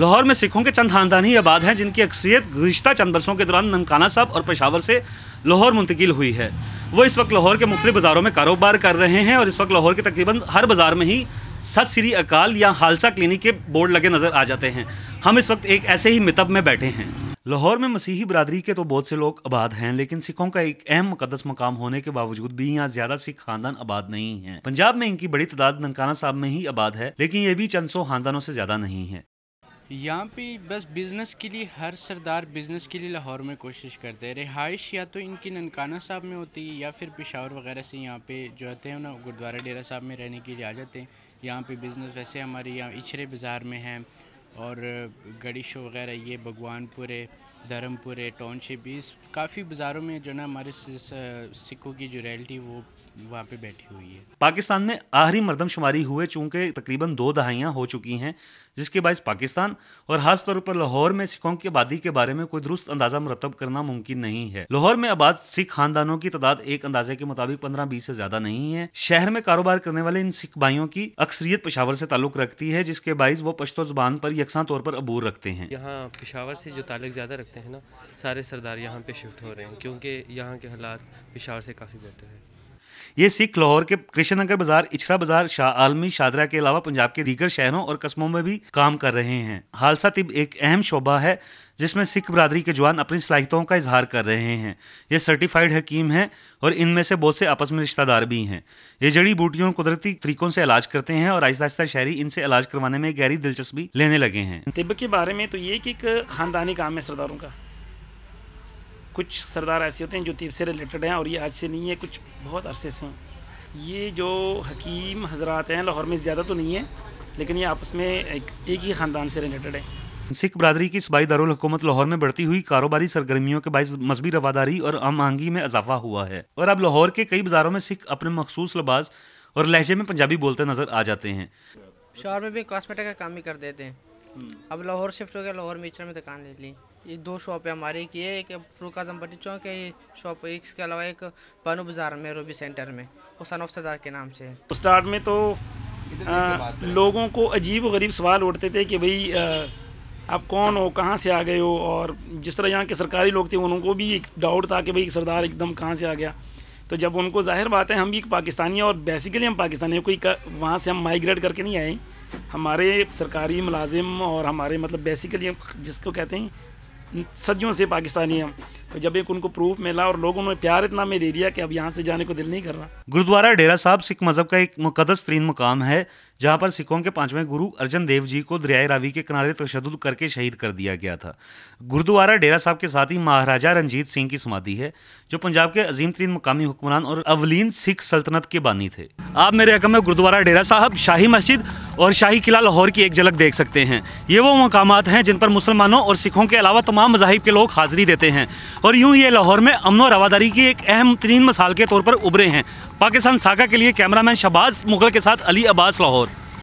लाहौर में सिखों के चंद खानदान ही आबाद हैं जिनकी अक्सरियत गुज्तर चंद बरसों के दौरान ननकाना साहब और पेशावर से लाहौर मुंतकिल हुई है वो इस वक्त लाहौर के मुख्त बाज़ारों में कारोबार कर रहे हैं और इस वक्त लाहौर के तकरीबन हर बाज़ार में ही सत श्री अकाल या हालसा क्लिनिक के बोर्ड लगे नज़र आ जाते हैं हम इस वक्त एक ऐसे ही मितब में बैठे हैं लाहौर में मसीही बरदरी के तो बहुत से लोग आबाद हैं लेकिन सिखों का एक अहम मुकदस मकाम होने के बावजूद भी यहाँ ज्यादा सिख खानदान आबाद नहीं है पंजाब में इनकी बड़ी तादाद ननकाना साहब में ही आबाद है लेकिन ये भी चंद सौ खानदानों से ज्यादा नहीं है यहाँ पे बस बिज़नेस के लिए हर सरदार बिज़नेस के लिए लाहौर में कोशिश करते हैं रिहाइश या तो इनकी ननकाना साहब में होती है या फिर पिशावर वगैरह से यहाँ पे जो आते हैं ना गुरुद्वारा डेरा साहब में रहने के लिए आ जाते हैं यहाँ पे बिज़नेस वैसे हमारे यहाँ इछरे बाज़ार में है और गड़ी शो वगैरह ये भगवानपुर है धर्मपुर है टाउनशिप भी काफ़ी बाज़ारों में जो ना हमारे सिखों की जो रियलिटी वो वहाँ पे बैठी हुई है पाकिस्तान में आहरी मरदमशुमारी हुए चूँकि तकरीबन दो दहाइयाँ हो चुकी हैं जिसके बाद पाकिस्तान और ख़ास तौर पर लाहौर में सिखों की आबादी के बारे में कोई दुरुस्त अंदाज़ा मरतब करना मुमकिन नहीं है लाहौर में आबाद सिख खानदानों की तादाद एक अंदाजे के मुताबिक पंद्रह बीस से ज़्यादा नहीं है शहर में कारोबार करने वाले इन सिख भाइयों की अक्सरियत पेशावर से ताल्लुक रखती है जिसके बाइस वो पश्तो जुबान पर यकसा तौर पर अबूर रखते हैं यहाँ पेशावर से जो ताल्लुक ज़्यादा सकते हैं ना सारे सरदार यहाँ पे शिफ्ट हो रहे हैं क्योंकि यहाँ के हालात पिशावर से काफ़ी बेहतर है ये सिख लाहौर के कृष्णनगर बाजार इछरा बाजार शाह आलमी शादरा के अलावा पंजाब के दीगर शहरों और कस्बों में भी काम कर रहे हैं हालसा तिब एक अहम शोभा है जिसमें सिख बरदरी के जवान अपनी सलाहितों का इजहार कर रहे हैं ये सर्टिफाइड हकीम हैं और इनमें से बहुत से आपस में रिश्तेदार भी हैं ये जड़ी बूटियों कुदरती तरीकों से इलाज करते हैं और आहिस्ता आहिस्ता शहरी इनसे इलाज करवाने में गहरी दिलचस्पी लेने लगे हैं तिब के बारे में तो ये कि खानदानी काम है सरदारों का कुछ सरदार ऐसे होते हैं जो तेब से रिलेटेड हैं और ये आज से नहीं है कुछ बहुत अरसे से हैं ये जो हकीम हजरात हैं लाहौर में ज़्यादा तो नहीं है लेकिन ये आपस में एक, एक ही ख़ानदान से रिलेटेड है सिख बरदरी की सूबाई दारकूमत लाहौर में बढ़ती हुई कारोबारी सरगर्मियों के बायस मजहबी रवादारी और आम आहंगी में इजाफा हुआ है और अब लाहौर के कई बाज़ारों में सिख अपने मखसूस लबास और लहजे में पंजाबी बोलते नज़र आ जाते हैं शहर में भी कॉस्मेटिक का काम ही कर देते हैं अब लाहौर शिफ्ट हो गया लाहौर मीचर में दुकान ले ली ये दो शॉप है हमारी की है एक फ्रूक आजम भट्टी चौक है शॉप इसके अलावा एक बानू बाज़ार में रोबी सेंटर में वो सन ऑफ सरदार के नाम से स्टार्ट में तो आ, लोगों को अजीब गरीब सवाल उठते थे कि भाई आप कौन हो कहाँ से आ गए हो और जिस तरह यहाँ के सरकारी लोग थे उनको भी एक डाउट था कि भाई सरदार एकदम कहाँ से आ गया तो जब उनको जाहिर बात है हम भी एक पाकिस्तानी और बेसिकली हम पाकिस्तानी कोई वहाँ से हम माइग्रेट करके नहीं आए हमारे सरकारी मुलाजिम और हमारे मतलब बेसिकली हम जिसको कहते हैं सदियों से पाकिस्तानी हम तो जब एक उनको प्रूफ मिला और लोगों ने प्यार इतना में दे दिया कि अब यहाँ से जाने को दिल नहीं कर रहा गुरुद्वारा डेरा साहब सिख मज़हब का एक मुकदस तरीन मुकाम है जहां पर सिखों के पांचवें गुरु अर्जन देव जी को दरियाए रावी के किनारे तशद करके शहीद कर दिया गया था गुरुद्वारा डेरा साहब के साथ ही महाराजा रंजीत सिंह की समाधि है जो पंजाब के अजीम तरीन मकामी हुक्मरान और अवलीन सिख सल्तनत के बानी थे आप मेरे हकम में गुरुद्वारा डेरा साहब शाही मस्जिद और शाही किला लाहौर की एक झलक देख सकते हैं ये वो मकाम हैं जिन पर मुसलमानों और सिखों के अलावा तमाम मजाहब के लोग हाजिरी देते हैं और यूँ ये लाहौर में अमन और की एक अहम तरीन मिसाल के तौर पर उभरे हैं पाकिस्तान सागा के लिए कैमरामैन शबाज मुगल के साथ अली अब्बास लाहौर